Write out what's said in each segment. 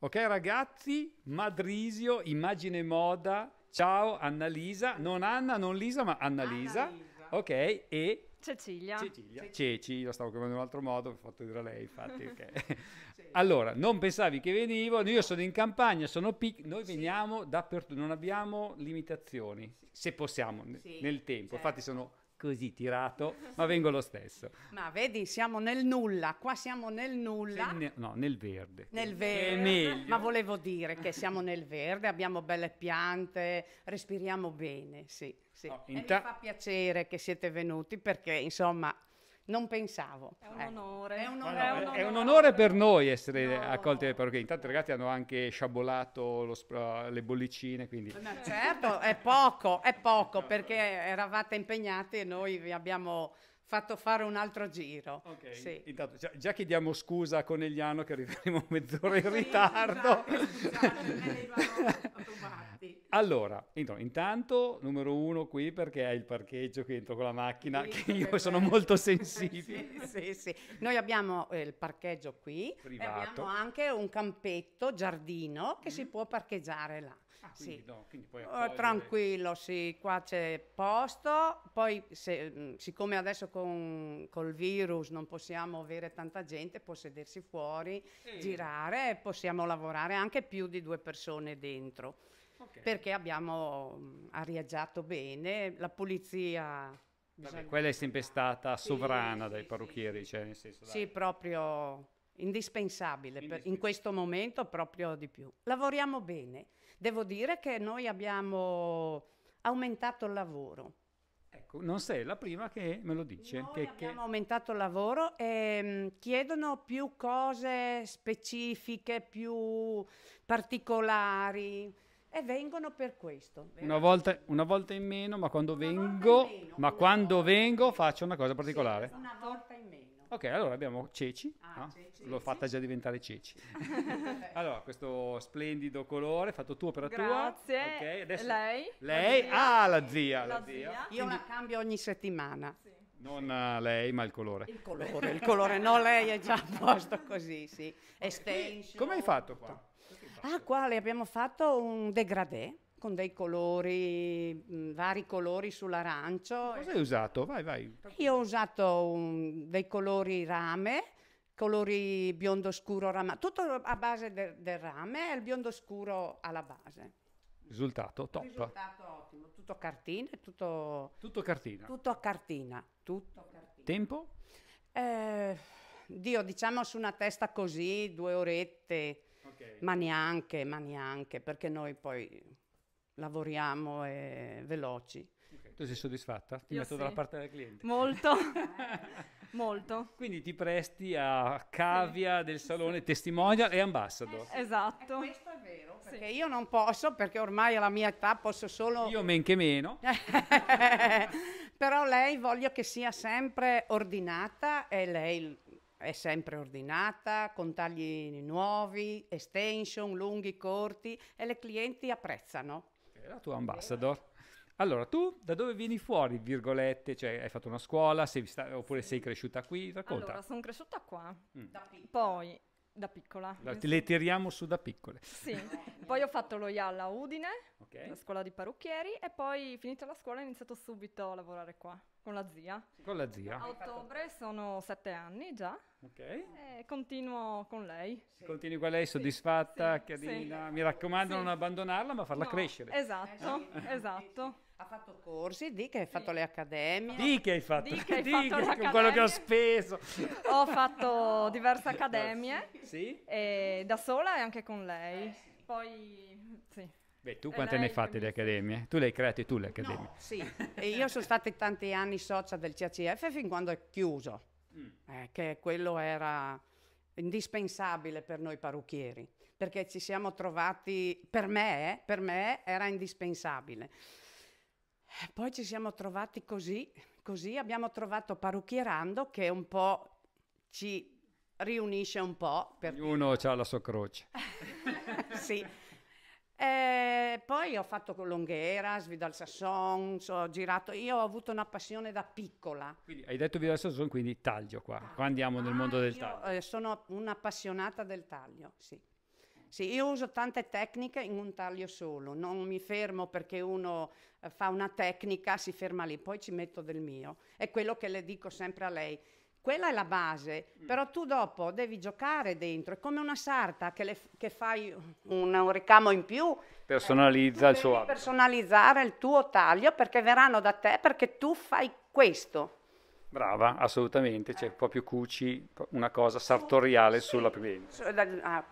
Ok ragazzi, Madrisio, immagine moda, ciao Annalisa, non Anna, non Lisa, ma Annalisa. Annalisa. Ok, e Cecilia. Cecilia. Ceci, io stavo chiamando in un altro modo, ho fatto dire a lei, infatti. Okay. Allora, non pensavi che venivo, io sono in campagna, sono pic- noi veniamo dappertutto, non abbiamo limitazioni, sì. se possiamo, n- nel tempo. Certo. Infatti sono così tirato, ma vengo lo stesso. Ma vedi, siamo nel nulla, qua siamo nel nulla. Ne- no, nel verde. Nel verde. Ma volevo dire che siamo nel verde, abbiamo belle piante, respiriamo bene, sì. sì. No, ta- mi fa piacere che siete venuti perché, insomma, non pensavo. È un onore. Eh. È, un onore. È, un onore. È un onore, per noi essere no. accolti dai parrucchieri. Intanto i ragazzi hanno anche sciabolato sp- le bollicine, quindi... certo, è poco, è poco, perché eravate impegnati e noi vi abbiamo fatto fare un altro giro. Okay. Sì. Intanto, già, già, chiediamo scusa a Conegliano che arriveremo mezz'ora in ritardo. Esatto, allora, intanto numero uno qui perché hai il parcheggio qui entro con la macchina sì, che io sono bello. molto sensibile. sì, sì, Noi abbiamo eh, il parcheggio qui Privato. e abbiamo anche un campetto, giardino che mm. si può parcheggiare là. Ah, quindi, sì. no, oh, tranquillo, sì, qua c'è posto, poi se, mm, siccome adesso con, col virus non possiamo avere tanta gente, può sedersi fuori, e... girare possiamo lavorare anche più di due persone dentro. Okay. Perché abbiamo mm, arieggiato bene, la pulizia Vabbè, quella è sempre stata sovrana cioè, sì, dai parrucchieri, sì, cioè senso, Sì, proprio indispensabile, indispensabile. Per, in questo momento proprio di più. Lavoriamo bene. Devo dire che noi abbiamo aumentato il lavoro. Ecco, non sei la prima che me lo dice. Noi che, abbiamo che... aumentato il lavoro e mm, chiedono più cose specifiche, più particolari e vengono per questo. Una volta, una volta, in meno, ma quando una vengo, meno, ma quando vengo faccio una cosa particolare. Sì, una volta in meno. Ok, allora abbiamo ceci, ah, no? ceci. l'ho fatta già diventare ceci. allora, questo splendido colore, fatto tu per la tua. Grazie. Okay, adesso lei? Lei? La ah, la zia, la, la zia. zia. Io Quindi... la cambio ogni settimana. Sì. Non uh, lei, ma il colore. Il colore, il colore. No, lei è già a posto così, sì. Extension. Come hai fatto qua? Ah, qua le abbiamo fatto un degradé con dei colori, mm, vari colori sull'arancio. Cosa hai usato? Vai, vai. Io ho usato um, dei colori rame, colori biondo scuro rame, tutto a base de- del rame e il biondo scuro alla base. Risultato top. Risultato ottimo, tutto cartina, tutto... Tutto cartina. Tutto a cartina, tutto cartina. Tempo? Eh, Dio, diciamo su una testa così, due orette, okay. ma neanche, ma neanche, perché noi poi lavoriamo e eh, veloci. Okay. Tu sei soddisfatta? Ti Io metto sì. dalla parte del cliente. Molto, molto. Quindi ti presti a cavia sì. del salone sì. testimonial e ambassador. Eh, esatto. E eh, questo è vero, perché io non posso, perché ormai alla mia età posso solo... Io men che meno. Però lei voglio che sia sempre ordinata e lei è sempre ordinata, con tagli nuovi, extension, lunghi, corti e le clienti apprezzano la tua ambassador. Allora, tu da dove vieni fuori, virgolette? Cioè, hai fatto una scuola sei sta- oppure sei cresciuta qui? Racconta. Allora, sono cresciuta qua. Mm. Poi da piccola. La, le tiriamo su da piccole. Sì, poi ho fatto lo YAL a Udine, okay. la scuola di parrucchieri, e poi finita la scuola ho iniziato subito a lavorare qua, con la zia. Con la zia. A ottobre sono sette anni già. Ok. E continuo con lei. Sì. Continui con lei, soddisfatta, sì, carina. Sì. Mi raccomando non abbandonarla, ma farla no, crescere. Esatto, eh esatto. Ha fatto corsi, di che hai fatto sì. le accademie. Di che hai fatto, di che hai fatto che con quello che ho speso. ho fatto diverse accademie. Sì. da sola e anche con lei. Eh, sì. Poi, sì. Beh, tu quante ne hai fatte mi... di accademie? Tu le hai create tu le accademie? No, sì, e io sono stata tanti anni socia del CACF fin quando è chiuso, mm. eh, che quello era indispensabile per noi parrucchieri, perché ci siamo trovati, per me, per me era indispensabile. Poi ci siamo trovati così, così abbiamo trovato Parrucchierando che un po' ci riunisce un po'. Perché... Ognuno ha la sua croce. sì. E eh, poi ho fatto con Longhera, Svidal Sasson, ho girato, io ho avuto una passione da piccola. Quindi, hai detto Vidal Sasson, quindi taglio qua, qua andiamo ah, nel mondo ah, del taglio. Eh, sono un'appassionata del taglio, sì. Sì, io uso tante tecniche in un taglio solo, non mi fermo perché uno eh, fa una tecnica, si ferma lì, poi ci metto del mio. È quello che le dico sempre a lei. Quella è la base, mm. però tu dopo devi giocare dentro, è come una sarta che, le, che fai un, un, ricamo in più. Personalizza eh, il suo abito. Personalizzare il tuo taglio perché verranno da te perché tu fai questo. Brava, assolutamente, cioè eh. proprio cuci una cosa sartoriale sì, sulla pivente. Ah,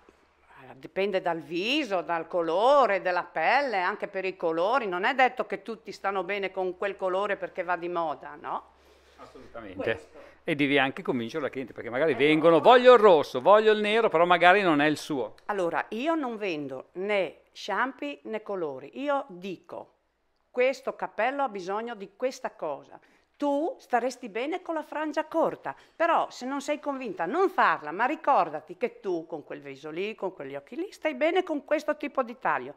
dipende dal viso, dal colore della pelle, anche per i colori, non è detto che tutti stanno bene con quel colore perché va di moda, no? Assolutamente. Questo. E devi anche convincere la cliente perché magari eh vengono, no. voglio il rosso, voglio il nero, però magari non è il suo. Allora, io non vendo né shampoo né colori, io dico questo cappello ha bisogno di questa cosa tu staresti bene con la frangia corta, però se non sei convinta non farla, ma ricordati che tu con quel viso lì, con quegli occhi lì, stai bene con questo tipo di taglio.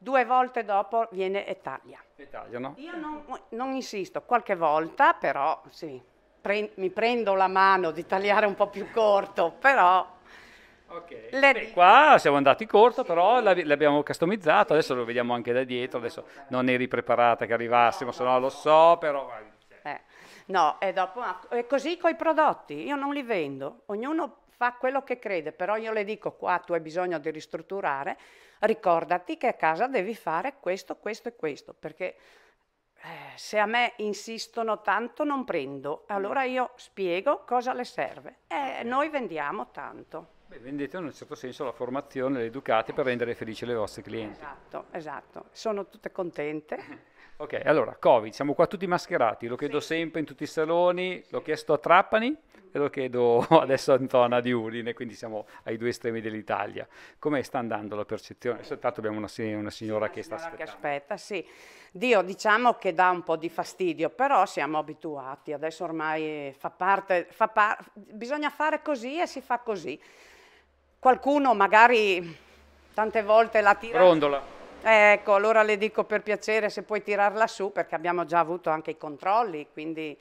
Due volte dopo viene e taglia. E taglia, no? Io non, non, insisto, qualche volta però sì, pre- mi prendo la mano di tagliare un po' più corto, però... Ok, Beh, qua siamo andati corto, sì. però l'abbiamo customizzato, adesso lo vediamo anche da dietro, adesso non eri preparata che arrivassimo, no, no, se no lo so, però... Eh. No, e dopo, è così con i prodotti, io non li vendo, ognuno fa quello che crede, però io le dico qua tu hai bisogno di ristrutturare, ricordati che a casa devi fare questo, questo e questo, perché eh, se a me insistono tanto non prendo, allora io spiego cosa le serve e eh, noi vendiamo tanto. Beh, vendete in un certo senso la formazione, le educate per rendere felici le vostre clienti. Esatto, esatto, sono tutte contente. Ok, allora, Covid, siamo qua tutti mascherati, lo chiedo sì. sempre in tutti i saloni, l'ho chiesto a Trapani e lo chiedo adesso a Antona di Udine, quindi siamo ai due estremi dell'Italia. Come sta andando la percezione? Soltanto abbiamo una, una signora sì, che sta aspettando. Che aspetta, sì. Dio, diciamo che dà un po' di fastidio, però siamo abituati, adesso ormai fa parte, fa par bisogna fare così e si fa così. Qualcuno magari tante volte la tira... Rondola Ecco, allora le dico per piacere se puoi tirarla su perché abbiamo già avuto anche i controlli, quindi...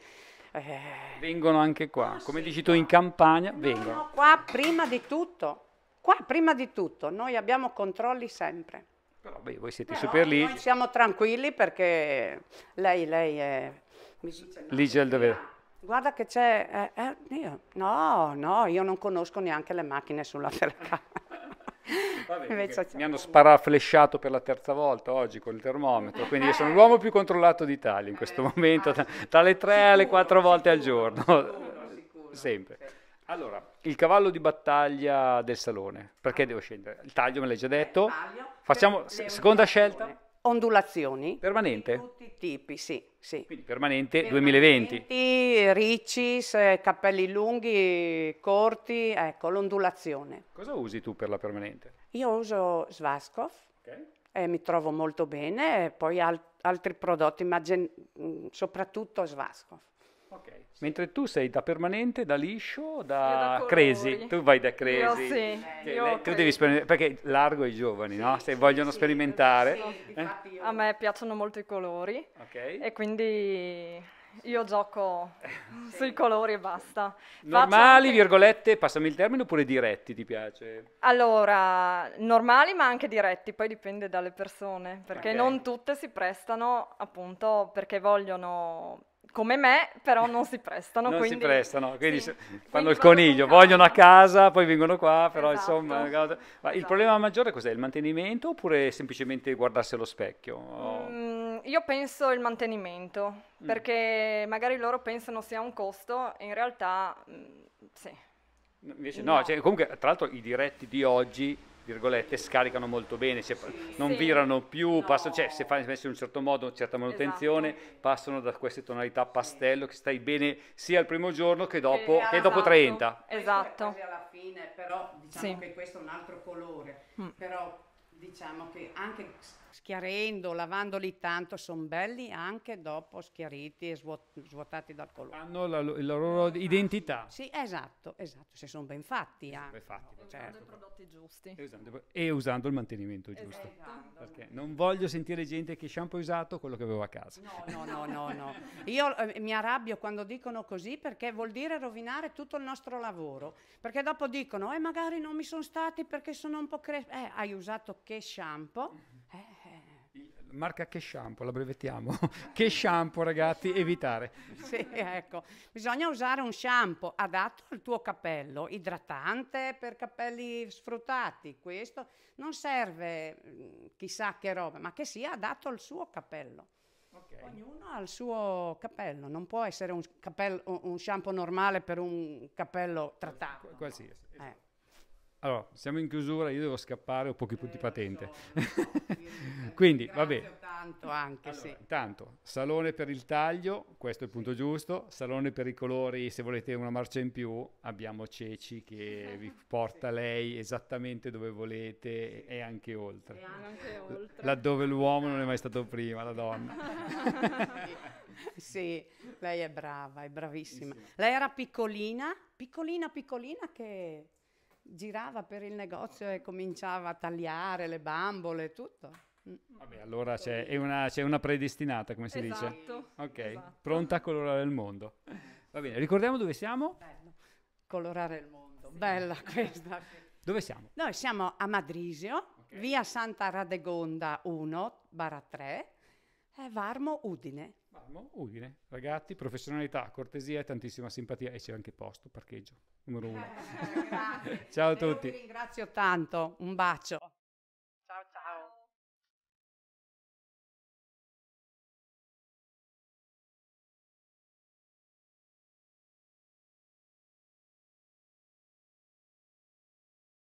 Eh... Vengono anche qua, ah, come sì, dici tu in campagna, no, vengono. No, qua prima di tutto, qua prima di tutto, noi abbiamo controlli sempre. Però beh, voi siete Però super lì. Noi siamo tranquilli perché lei, lei è... lì c'è il dovere. Guarda che c'è... Eh, eh, no, no, io non conosco neanche le macchine sulla telecamera. Vabbè, mi hanno sparaflesciato per la terza volta oggi col termometro, quindi io sono l'uomo più controllato d'Italia in questo eh, momento, tra, ah, le tre e le quattro volte al giorno, sempre. Allora, il cavallo di battaglia del salone, perché devo scendere? Il taglio me l'hai già eh, detto. Facciamo seconda scelta. Ondulazioni. Permanente? tutti i tipi, sì. sì. Quindi permanente, permanente 2020. Riccis, capelli lunghi, corti, ecco l'ondulazione. Cosa usi tu per la permanente? Io uso Svaskov okay. e mi trovo molto bene, e poi al- altri prodotti, ma gen- mm, soprattutto Svaskov. Okay. Mentre tu sei da permanente, da liscio, da, da crazy, tu vai da crazy, Io sì, eh, io le, tu devi sperimentare, perché largo i giovani, sì, no? Se sì, vogliono sì, sperimentare. Eh? A me piacciono molto i colori okay. e quindi io gioco sui colori e basta. Normali, anche... virgolette, passami il termine, oppure diretti ti piace? Allora, normali ma anche diretti, poi dipende dalle persone, perché okay. non tutte si prestano appunto perché vogliono come me, però non si prestano. non quindi... si prestano, quindi sì. fanno quindi il coniglio, vogliono a casa, poi vengono qua, però esatto. insomma... Esatto. Il problema maggiore cos'è? Il mantenimento oppure semplicemente guardarsi allo specchio? Mm io penso il mantenimento, mm. perché magari loro pensano sia un costo, in realtà mh, mm, sì. Invece no, no. Cioè, comunque tra l'altro i diretti di oggi virgolette, scaricano molto bene, cioè, sì, non sì. virano più, no. passano, cioè, se fanno in un certo modo, una certa manutenzione, esatto. passano da queste tonalità pastello sì. che stai bene sia il primo giorno che dopo, che esatto. dopo 30. Esatto. Alla fine, però diciamo che questo è un altro colore, mm. però diciamo che anche schiarendo, lavandoli tanto, sono belli anche dopo schiariti e svuot- svuotati dal colore. Hanno la, lo- la loro identità. Sì, esatto, esatto, se sono ben fatti. Sono ben fatti no? certo. Usando i prodotti giusti. E usando, e usando il mantenimento esatto. giusto. Esatto. Perché non voglio sentire gente che shampoo usato quello che avevo a casa. No, no, no, no. no. Io eh, mi arrabbio quando dicono così perché vuol dire rovinare tutto il nostro lavoro. Perché dopo dicono, eh magari non mi sono stati perché sono un po' cresciuto. Eh, hai usato che shampoo. Mm-hmm. Eh, eh, Marca che shampoo, la brevettiamo. che shampoo, ragazzi, evitare. Sì, ecco. Bisogna usare un shampoo adatto al tuo capello, idratante per capelli sfruttati. Questo non serve mm, chissà che roba, ma che sia adatto al suo capello. Okay. Ognuno ha il suo capello, non può essere un, capello, un shampoo normale per un capello trattato. Qualsiasi. Esatto. Eh. Allora, siamo in chiusura, io devo scappare, ho pochi eh, punti patente. So, Quindi, vabbè. Tanto anche, allora, sì. Intanto, salone per il taglio, questo è il punto giusto, salone per i colori, se volete una marcia in più, abbiamo Ceci che vi porta sì. lei esattamente dove volete sì. e anche oltre. E anche oltre. Laddove l'uomo non è mai stato prima, la donna. sì, lei è brava, è bravissima. Lei era piccolina, piccolina, piccolina che girava per il negozio e cominciava a tagliare le bambole, e tutto. Mm. Vabbè, allora c'è una, c'è una predestinata, come si esatto. dice. Ok, esatto. pronta a colorare il mondo. Va bene, ricordiamo dove siamo? Bello. Colorare il mondo, sì. bella questa. dove siamo? Noi siamo a Madrisio, okay. via Santa Radegonda 1, barra 3, e Varmo Udine. Parmo, Udine. Ragazzi, professionalità, cortesia e tantissima simpatia. E c'è anche posto, parcheggio, numero uno. Ciao a tutti. Vi ringrazio tanto, un bacio.